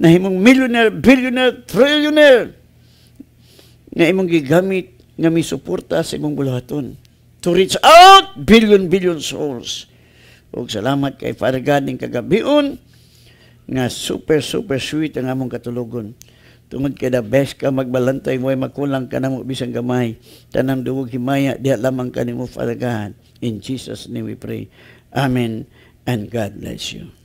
na himong millionaire, billionaire, trillionaire, nga imong gigamit nga suporta sa imong bulahaton to reach out billion-billion souls. Ug salamat kay Father God ng kagabion nga super-super sweet ang among katulogon. Tungod kay the best ka magbalantay mo ay makulang ka namo bisang gamay. Tanang duwag himaya diha lamang kanimo Father God. In Jesus name we pray. Amen and God bless you.